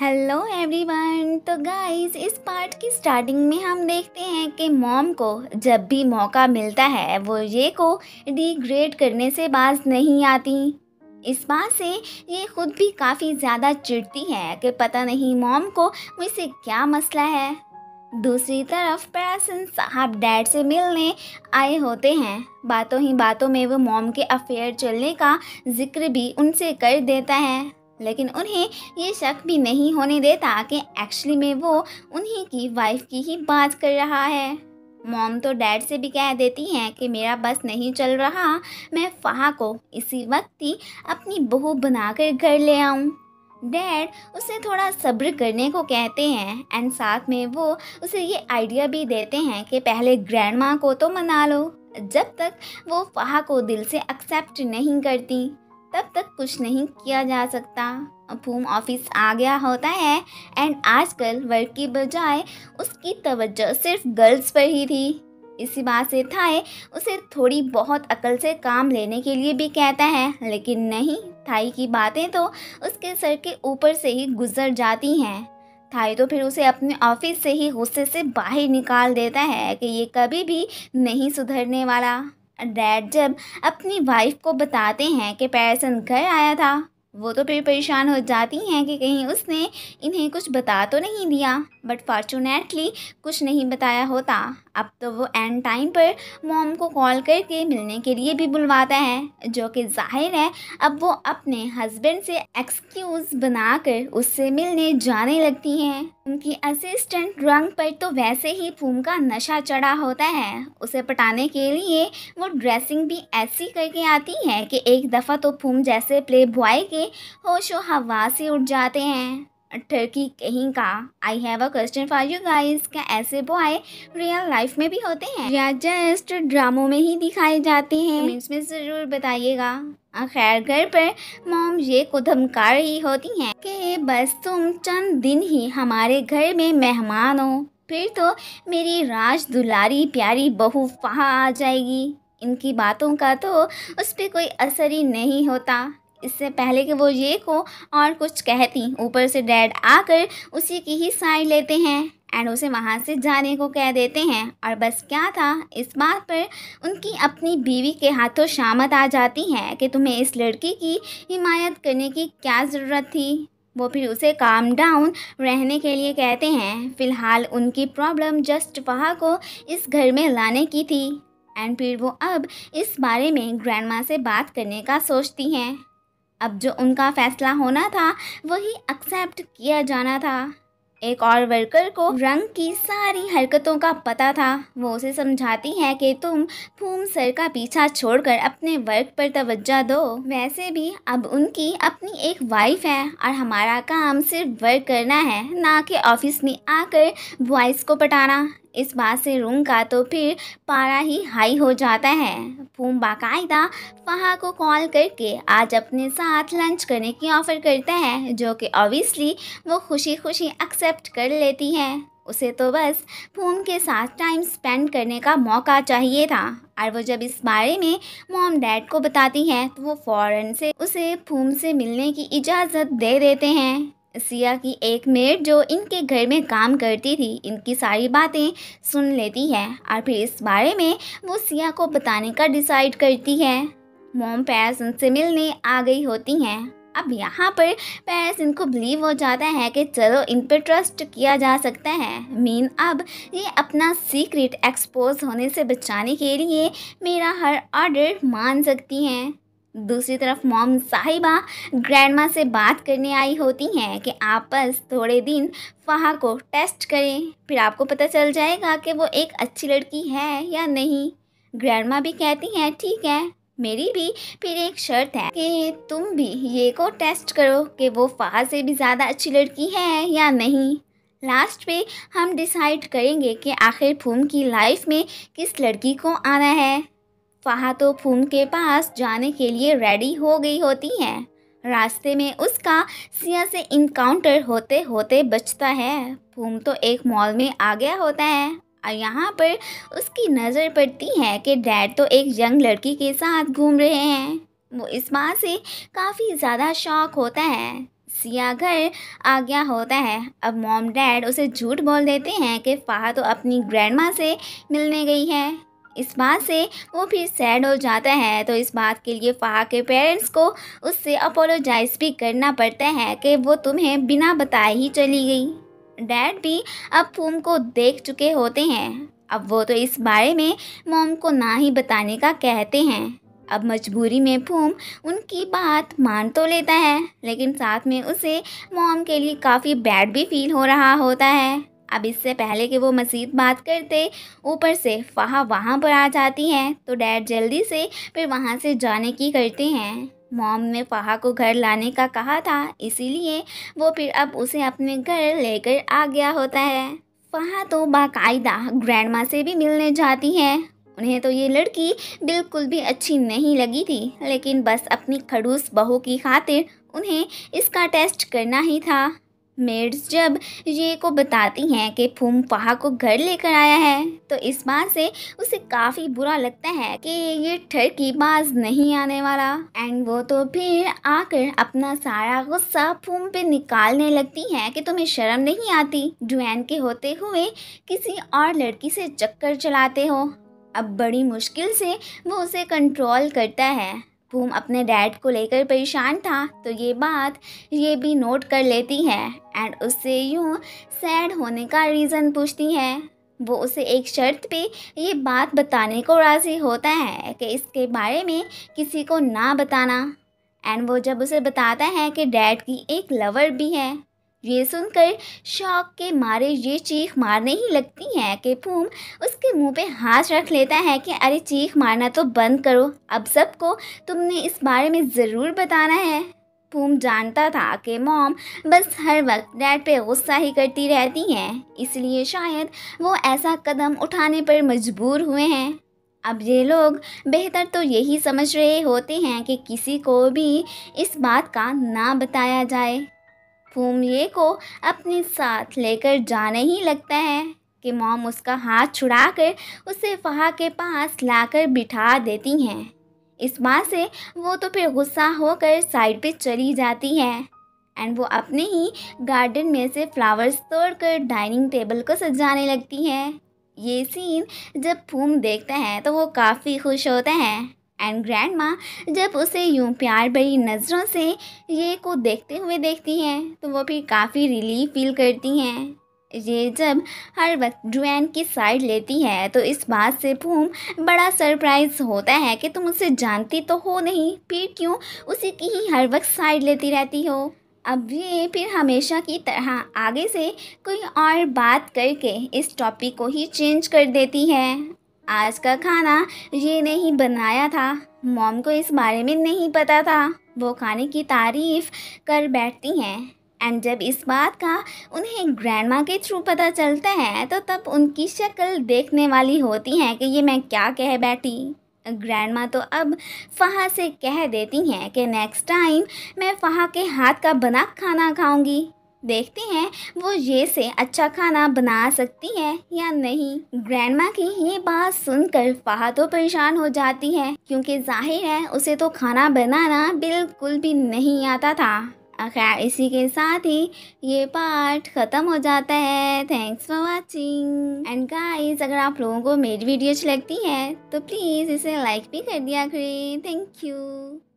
hello everyone तो guys इस part की स्टार्टिंग में हम देखते हैं कि मॉम को जब भी मौका मिलता है वो ये को डिग्रेड करने से बाज नहीं आती इस बात से ये खुद भी काफ़ी ज़्यादा चिढ़ती है कि पता नहीं मॉम को मुझसे क्या मसला है दूसरी तरफ प्रासन साहब डैड से मिलने आए होते हैं बातों ही बातों में वो मॉम के अफेयर चलने का जिक्र भी उनसे कर देता है लेकिन उन्हें ये शक भी नहीं होने देता कि एक्चुअली में वो उन्हीं की वाइफ की ही बात कर रहा है मॉम तो डैड से भी कह देती हैं कि मेरा बस नहीं चल रहा मैं फ़ाहा को इसी वक्त ही अपनी बहू बनाकर घर ले आऊँ डैड उसे थोड़ा सब्र करने को कहते हैं एंड साथ में वो उसे ये आइडिया भी देते हैं कि पहले ग्रैंड माँ को तो मना लो जब तक वो फ़ाहा को दिल से एक्सेप्ट नहीं करती तब तक कुछ नहीं किया जा सकता अब होम ऑफिस आ गया होता है एंड आजकल वर्क की बजाय उसकी तवज्जो सिर्फ गर्ल्स पर ही थी इसी बात से थाए उसे थोड़ी बहुत अकल से काम लेने के लिए भी कहता है लेकिन नहीं थाई की बातें तो उसके सर के ऊपर से ही गुजर जाती हैं थाई तो फिर उसे अपने ऑफिस से ही गुस्से से बाहर निकाल देता है कि ये कभी भी नहीं सुधरने वाला डैड जब अपनी वाइफ को बताते हैं कि पैरसन घर आया था वो तो फिर परेशान हो जाती हैं कि कहीं उसने इन्हें कुछ बता तो नहीं दिया बट फॉर्चुनेटली कुछ नहीं बताया होता अब तो वो एंड टाइम पर मॉम को कॉल करके मिलने के लिए भी बुलवाता है जो कि जाहिर है अब वो अपने हस्बैंड से एक्सक्यूज़ बनाकर उससे मिलने जाने लगती हैं उनकी असिस्टेंट ड्रंक पर तो वैसे ही फूम का नशा चढ़ा होता है उसे पटाने के लिए वो ड्रेसिंग भी ऐसी करके आती है कि एक दफ़ा तो फूम जैसे प्ले बॉय के होशो हवा से उठ जाते हैं टर्की कहीं का I have a question for you guys क्या ऐसे बॉय रियल लाइफ में भी होते हैं या जस्ट ड्रामो में ही दिखाए जाते हैं कमेंट्स ज़रूर बताइएगा खैर घर पर मोम ये को धमका रही होती हैं कि बस तुम चंद दिन ही हमारे घर में मेहमान हो फिर तो मेरी राज दुलारी प्यारी बहू फहा आ जाएगी इनकी बातों का तो उस पर कोई असर ही नहीं होता इससे पहले कि वो ये को और कुछ कहती ऊपर से डैड आकर उसी की ही साइड लेते हैं एंड उसे वहाँ से जाने को कह देते हैं और बस क्या था इस बात पर उनकी अपनी बीवी के हाथों शामत आ जाती है कि तुम्हें इस लड़की की हिमायत करने की क्या ज़रूरत थी वो फिर उसे काम डाउन रहने के लिए कहते हैं फ़िलहाल उनकी प्रॉब्लम जस्ट वहाँ को इस घर में लाने की थी एंड फिर वो अब इस बारे में ग्रैंडमा से बात करने का सोचती हैं अब जो उनका फैसला होना था वही एक्सेप्ट किया जाना था एक और वर्कर को रंग की सारी हरकतों का पता था वो उसे समझाती है कि तुम फूम सर का पीछा छोड़कर अपने वर्क पर तवज्जा दो वैसे भी अब उनकी अपनी एक वाइफ है और हमारा काम सिर्फ वर्क करना है ना कि ऑफिस में आकर बॉयज़ को पटाना इस बात से रूम का तो फिर पारा ही हाई हो जाता है फूम बाकायदा फहा को कॉल करके आज अपने साथ लंच करने की ऑफ़र करता है जो कि ऑब्वियसली वो खुशी खुशी एक्सेप्ट कर लेती है उसे तो बस फूम के साथ टाइम स्पेंड करने का मौका चाहिए था और वो जब इस बारे में मॉम डैड को बताती हैं तो वो फ़ौरन से उसे फूम से मिलने की इजाज़त दे देते हैं सिया की एक मेड जो इनके घर में काम करती थी इनकी सारी बातें सुन लेती है और फिर इस बारे में वो सिया को बताने का डिसाइड करती है मोम पैरस उनसे मिलने आ गई होती हैं अब यहाँ पर पैरस इनको बिलीव हो जाता है कि चलो इन पर ट्रस्ट किया जा सकता है मीन अब ये अपना सीक्रेट एक्सपोज होने से बचाने के लिए मेरा हर ऑर्डर मान सकती हैं दूसरी तरफ मॉम साहिबा ग्रैंडमा से बात करने आई होती हैं कि आप बस थोड़े दिन फहा को टेस्ट करें फिर आपको पता चल जाएगा कि वो एक अच्छी लड़की है या नहीं ग्रैंडमा भी कहती हैं ठीक है मेरी भी फिर एक शर्त है कि तुम भी ये को टेस्ट करो कि वो फहा से भी ज़्यादा अच्छी लड़की है या नहीं लास्ट पे हम डिसाइड करेंगे कि आखिर फूम की लाइफ में किस लड़की को आना है फाहा तो फूम के पास जाने के लिए रेडी हो गई होती हैं रास्ते में उसका सिया से इनकाउंटर होते होते बचता है फूम तो एक मॉल में आ गया होता है और यहाँ पर उसकी नज़र पड़ती है कि डैड तो एक यंग लड़की के साथ घूम रहे हैं वो इस बात से काफ़ी ज़्यादा शौक होता है सिया घर आ गया होता है अब मॉम डैड उसे झूठ बोल देते हैं कि फ़ाह तो अपनी ग्रैंड से मिलने गई है इस बात से वो फिर सैड हो जाता है तो इस बात के लिए फाह के पेरेंट्स को उससे अपोलोजाइज भी करना पड़ता है कि वो तुम्हें बिना बताए ही चली गई डैड भी अब फूम को देख चुके होते हैं अब वो तो इस बारे में मोम को ना ही बताने का कहते हैं अब मजबूरी में फूम उनकी बात मान तो लेता है लेकिन साथ में उसे मोम के लिए काफ़ी बैड भी फील हो रहा होता है अब इससे पहले कि वो मज़ीद बात करते ऊपर से फहा वहाँ पर आ जाती हैं तो डैड जल्दी से फिर वहाँ से जाने की करते हैं मॉम ने फहा को घर लाने का कहा था इसीलिए वो फिर अब उसे अपने घर लेकर आ गया होता है फहा तो बाकायदा ग्रैंड से भी मिलने जाती हैं उन्हें तो ये लड़की बिल्कुल भी अच्छी नहीं लगी थी लेकिन बस अपनी खड़ूस बहू की खातिर उन्हें इसका टेस्ट करना ही था मेड्स जब ये को बताती हैं कि फूम पहा को घर लेकर आया है तो इस बात से उसे काफ़ी बुरा लगता है कि ये ठरकी बाज नहीं आने वाला एंड वो तो फिर आकर अपना सारा गुस्सा फूम पे निकालने लगती है कि तुम्हें शर्म नहीं आती डुएन के होते हुए किसी और लड़की से चक्कर चलाते हो अब बड़ी मुश्किल से वो उसे कंट्रोल करता है भूम अपने डैड को लेकर परेशान था तो ये बात ये भी नोट कर लेती है एंड उससे यूँ सैड होने का रीज़न पूछती है वो उसे एक शर्त पे ये बात बताने को राज़ी होता है कि इसके बारे में किसी को ना बताना एंड वो जब उसे बताता है कि डैड की एक लवर भी है ये सुनकर शौक के मारे ये चीख मारने ही लगती हैं कि फूम उसके मुंह पे हाथ रख लेता है कि अरे चीख मारना तो बंद करो अब सबको तुमने इस बारे में ज़रूर बताना है फूम जानता था कि मॉम बस हर वक्त डैड पे गुस्सा ही करती रहती हैं इसलिए शायद वो ऐसा कदम उठाने पर मजबूर हुए हैं अब ये लोग बेहतर तो यही समझ रहे होते हैं कि किसी को भी इस बात का ना बताया जाए मफहूमिए को अपने साथ लेकर जाने ही लगता है कि मोम उसका हाथ छुड़ाकर उसे फ़हा के पास लाकर बिठा देती हैं इस बात से वो तो फिर गुस्सा होकर साइड पे चली जाती है एंड वो अपने ही गार्डन में से फ्लावर्स तोड़कर डाइनिंग टेबल को सजाने लगती है ये सीन जब फूम देखते हैं तो वो काफ़ी खुश होते हैं एंड ग्रैंड माँ जब उसे यूं प्यार भरी नज़रों से ये को देखते हुए देखती हैं तो वो फिर काफ़ी रिलीफ फील करती हैं ये जब हर वक्त जुएन की साइड लेती है तो इस बात से भूम बड़ा सरप्राइज होता है कि तुम उसे जानती तो हो नहीं फिर क्यों उसी की ही हर वक्त साइड लेती रहती हो अब ये फिर हमेशा की तरह आगे से कोई और बात करके इस टॉपिक को ही चेंज कर देती है आज का खाना ये नहीं बनाया था मॉम को इस बारे में नहीं पता था वो खाने की तारीफ कर बैठती हैं एंड जब इस बात का उन्हें ग्रैंडमा के थ्रू पता चलता है तो तब उनकी शक्ल देखने वाली होती हैं कि ये मैं क्या कह बैठी ग्रैंडमा तो अब फ़हा से कह देती हैं कि नेक्स्ट टाइम मैं फ़हा के हाथ का बना खाना खाऊंगी देखते हैं वो ये से अच्छा खाना बना सकती है या नहीं ग्रैंड माँ की ये बात सुनकर फाहा तो परेशान हो जाती है क्योंकि जाहिर है उसे तो खाना बनाना बिल्कुल भी नहीं आता था खैर इसी के साथ ही ये पार्ट ख़त्म हो जाता है thanks for watching and guys अगर आप लोगों को मेरी वीडियो अच्छी लगती है तो प्लीज़ इसे लाइक भी कर दिया करें थैंक यू